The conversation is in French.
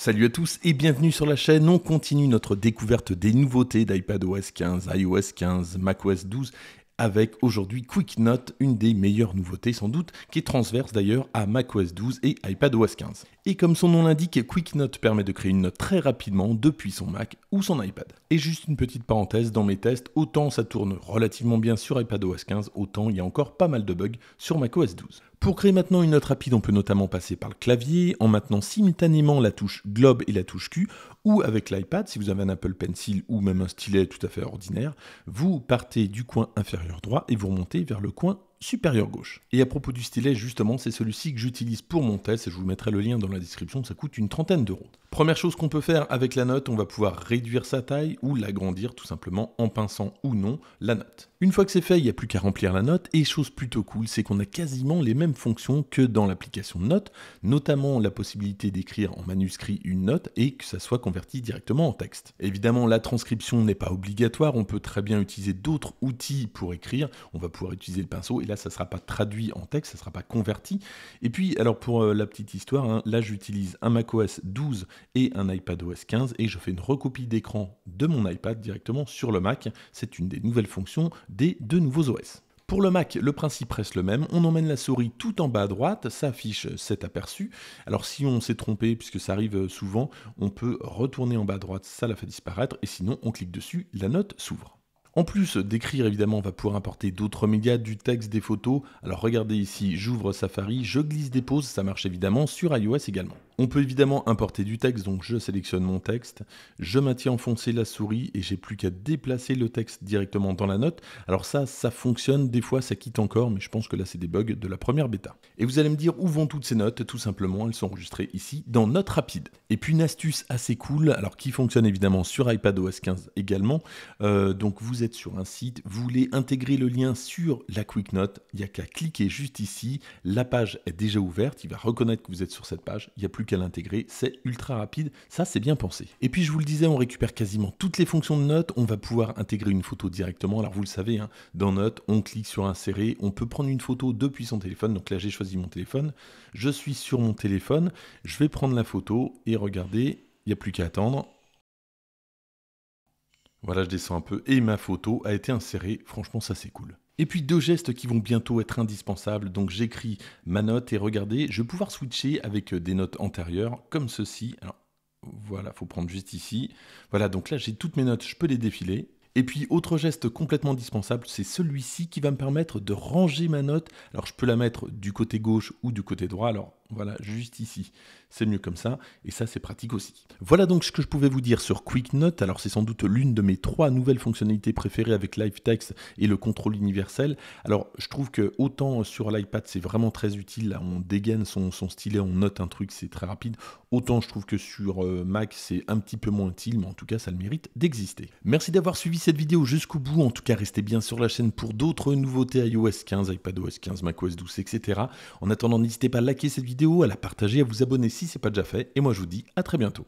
Salut à tous et bienvenue sur la chaîne. On continue notre découverte des nouveautés d'iPadOS 15, iOS 15, macOS 12 avec aujourd'hui Quick Note, une des meilleures nouveautés sans doute, qui est transverse d'ailleurs à macOS 12 et iPadOS 15. Et comme son nom l'indique, Quick Note permet de créer une note très rapidement depuis son Mac ou son iPad. Et juste une petite parenthèse, dans mes tests, autant ça tourne relativement bien sur iPadOS 15, autant il y a encore pas mal de bugs sur macOS 12. Pour créer maintenant une note rapide, on peut notamment passer par le clavier en maintenant simultanément la touche globe et la touche Q ou avec l'iPad, si vous avez un Apple Pencil ou même un stylet tout à fait ordinaire, vous partez du coin inférieur droit et vous remontez vers le coin Supérieure gauche. Et à propos du stylet, justement, c'est celui-ci que j'utilise pour mon test, et je vous mettrai le lien dans la description, ça coûte une trentaine d'euros. Première chose qu'on peut faire avec la note, on va pouvoir réduire sa taille ou l'agrandir tout simplement en pinçant ou non la note. Une fois que c'est fait, il n'y a plus qu'à remplir la note, et chose plutôt cool, c'est qu'on a quasiment les mêmes fonctions que dans l'application de notes, notamment la possibilité d'écrire en manuscrit une note et que ça soit converti directement en texte. Évidemment, la transcription n'est pas obligatoire, on peut très bien utiliser d'autres outils pour écrire, on va pouvoir utiliser le pinceau et là, ça ne sera pas traduit en texte, ça ne sera pas converti. Et puis, alors pour euh, la petite histoire, hein, là, j'utilise un macOS 12 et un iPad OS 15 et je fais une recopie d'écran de mon iPad directement sur le Mac. C'est une des nouvelles fonctions des deux nouveaux OS. Pour le Mac, le principe reste le même. On emmène la souris tout en bas à droite, ça affiche cet aperçu. Alors si on s'est trompé, puisque ça arrive souvent, on peut retourner en bas à droite, ça la fait disparaître, et sinon on clique dessus, la note s'ouvre. En plus d'écrire, évidemment, on va pouvoir importer d'autres médias, du texte, des photos. Alors regardez ici, j'ouvre Safari, je glisse des pauses, ça marche évidemment sur iOS également. On peut évidemment importer du texte, donc je sélectionne mon texte, je maintiens enfoncé la souris et j'ai plus qu'à déplacer le texte directement dans la note. Alors ça, ça fonctionne, des fois ça quitte encore, mais je pense que là c'est des bugs de la première bêta. Et vous allez me dire où vont toutes ces notes Tout simplement, elles sont enregistrées ici dans Note Rapide. Et puis une astuce assez cool, alors qui fonctionne évidemment sur iPadOS 15 également. Euh, donc vous êtes sur un site, vous voulez intégrer le lien sur la Quick Note, il n'y a qu'à cliquer juste ici, la page est déjà ouverte, il va reconnaître que vous êtes sur cette page, il n'y a plus à l'intégrer, c'est ultra rapide, ça c'est bien pensé. Et puis je vous le disais, on récupère quasiment toutes les fonctions de notes, on va pouvoir intégrer une photo directement, alors vous le savez, hein, dans Notes, on clique sur insérer, on peut prendre une photo depuis son téléphone, donc là j'ai choisi mon téléphone, je suis sur mon téléphone, je vais prendre la photo et regardez, il n'y a plus qu'à attendre, voilà, je descends un peu et ma photo a été insérée. Franchement, ça c'est cool. Et puis deux gestes qui vont bientôt être indispensables, donc j'écris ma note et regardez, je vais pouvoir switcher avec euh, des notes antérieures comme ceci. Alors, voilà, faut prendre juste ici. Voilà, donc là j'ai toutes mes notes, je peux les défiler. Et puis autre geste complètement indispensable, c'est celui-ci qui va me permettre de ranger ma note. Alors je peux la mettre du côté gauche ou du côté droit. Alors voilà, juste ici. C'est mieux comme ça, et ça c'est pratique aussi. Voilà donc ce que je pouvais vous dire sur quick note Alors c'est sans doute l'une de mes trois nouvelles fonctionnalités préférées avec Live Text et le contrôle universel. Alors je trouve que autant sur l'iPad c'est vraiment très utile, là, on dégaine son, son, stylet, on note un truc, c'est très rapide. Autant je trouve que sur euh, Mac c'est un petit peu moins utile, mais en tout cas ça le mérite d'exister. Merci d'avoir suivi cette vidéo jusqu'au bout. En tout cas restez bien sur la chaîne pour d'autres nouveautés iOS 15, iPadOS 15, macOS 12, etc. En attendant n'hésitez pas à liker cette vidéo à la partager, à vous abonner si ce n'est pas déjà fait. Et moi, je vous dis à très bientôt.